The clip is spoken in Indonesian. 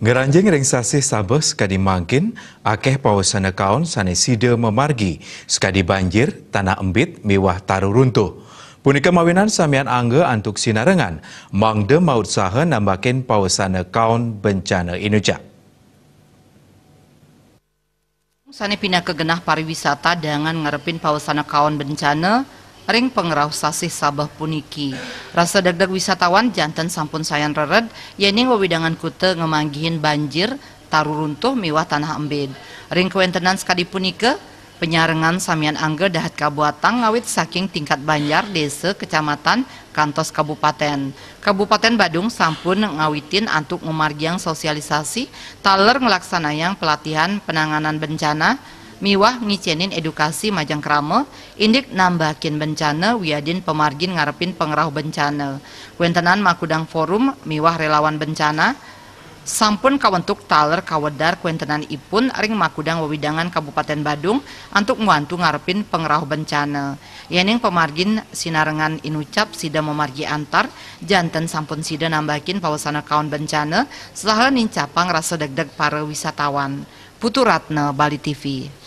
Ngeranjing ring sasih sabes kadi mangkin, akeh kaun kaon saneside memargi, sekadi banjir, tanah embit, miwah taru runtuh. Punika mawinan samian angge antuk sinarengan, mangde maut saha nambakin pawasana kaun bencana inucap. Sane pindah ke genah pariwisata dengan ngarepin pawasana kaun bencana, ring pengerau sasih Sabah puniki. Rasa deg-deg wisatawan jantan sampun sayan reret, yening wewidangan kute ngemanggihin banjir, taru runtuh miwah tanah embed. Ring kewentenan sekali punike, penyarengan samian angge dahat kabuatan ngawit saking tingkat banjar desa kecamatan kantos kabupaten. Kabupaten Badung sampun ngawitin antuk ngemargiang sosialisasi taler ngelaksanayang pelatihan penanganan bencana miwah ngicenin edukasi majang krama indik nambahkin bencana wiadin pemargin ngarepin pengerah bencana Kuentenan makudang forum miwah relawan bencana sampun kawentuk taler kawedar kuentenan ipun ring makudang wewidangan Kabupaten Badung antuk nguantu ngarepin pengerah bencana yening pemargin sinarengan inucap sida memargi antar janten sampun sida nambahin pawasana kawan bencana saha nincapang rasa deg-deg para wisatawan Putu Ratna Bali TV